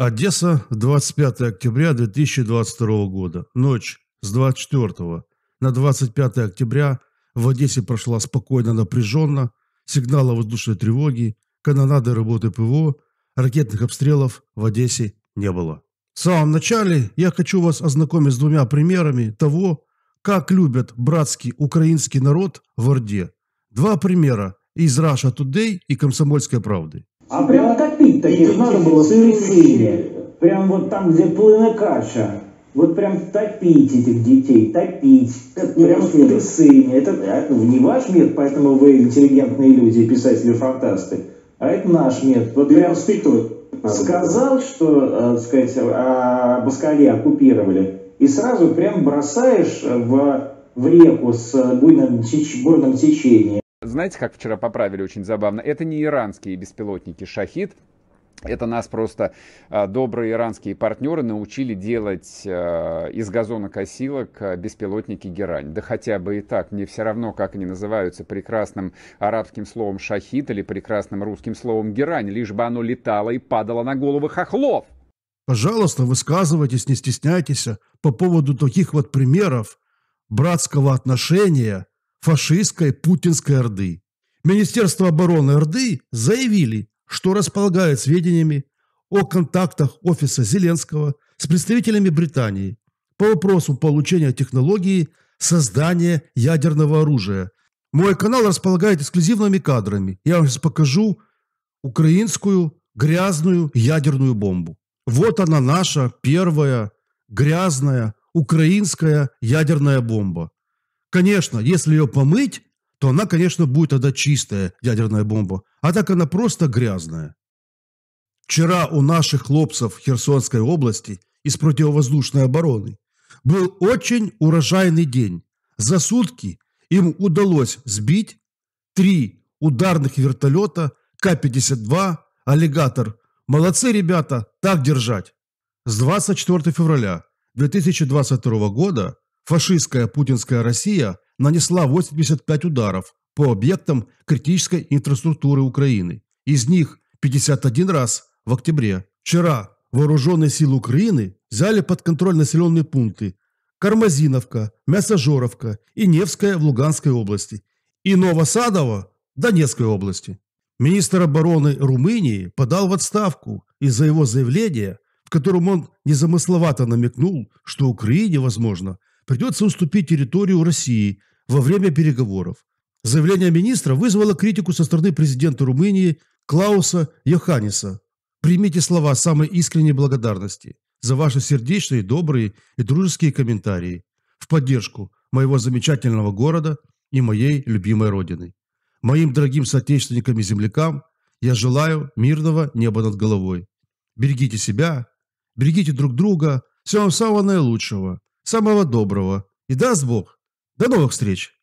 Одесса, 25 октября 2022 года. Ночь с 24 на 25 октября в Одессе прошла спокойно, напряженно. Сигнала воздушной тревоги, канонады работы ПВО, ракетных обстрелов в Одессе не было. В самом начале я хочу вас ознакомить с двумя примерами того, как любят братский украинский народ в Орде. Два примера из Russia Today и «Комсомольской правды». А прям копить таких надо было в Сицилии. Прям вот там, где плыла каша. Вот прям топить этих детей, топить. Это не прям в Персине. Это, э, это не ваш мир, поэтому вы интеллигентные люди, писатели-фантасты. А это наш мир. Вот прям воспитывать. Сказал, что, э, так сказать, а, оккупировали. И сразу прям бросаешь в, в реку с буйным, бурным течением. Знаете, как вчера поправили очень забавно? Это не иранские беспилотники «Шахид», это нас просто а, добрые иранские партнеры научили делать а, из газонокосилок а, беспилотники герань. Да хотя бы и так, мне все равно, как они называются, прекрасным арабским словом шахид или прекрасным русским словом герань, лишь бы оно летало и падало на головы хохлов. Пожалуйста, высказывайтесь, не стесняйтесь а, по поводу таких вот примеров братского отношения фашистской путинской Орды. Министерство обороны Орды заявили, что располагает сведениями о контактах офиса Зеленского с представителями Британии по вопросу получения технологии создания ядерного оружия. Мой канал располагает эксклюзивными кадрами. Я вам сейчас покажу украинскую грязную ядерную бомбу. Вот она наша первая грязная украинская ядерная бомба. Конечно, если ее помыть, то она, конечно, будет тогда чистая, ядерная бомба. А так она просто грязная. Вчера у наших хлопцев Херсонской области из противовоздушной обороны был очень урожайный день. За сутки им удалось сбить три ударных вертолета К-52 «Аллигатор». Молодцы, ребята, так держать! С 24 февраля 2022 года Фашистская путинская Россия нанесла 85 ударов по объектам критической инфраструктуры Украины. Из них 51 раз в октябре. Вчера вооруженные силы Украины взяли под контроль населенные пункты Кармазиновка, Мясожоровка и Невская в Луганской области и Новосадово в Донецкой области. Министр обороны Румынии подал в отставку из-за его заявления, в котором он незамысловато намекнул, что Украине, возможно, придется уступить территорию России во время переговоров. Заявление министра вызвало критику со стороны президента Румынии Клауса Йоханиса. Примите слова самой искренней благодарности за ваши сердечные, добрые и дружеские комментарии в поддержку моего замечательного города и моей любимой родины. Моим дорогим соотечественникам и землякам я желаю мирного неба над головой. Берегите себя, берегите друг друга, всего самого наилучшего. Самого доброго. И даст Бог. До новых встреч.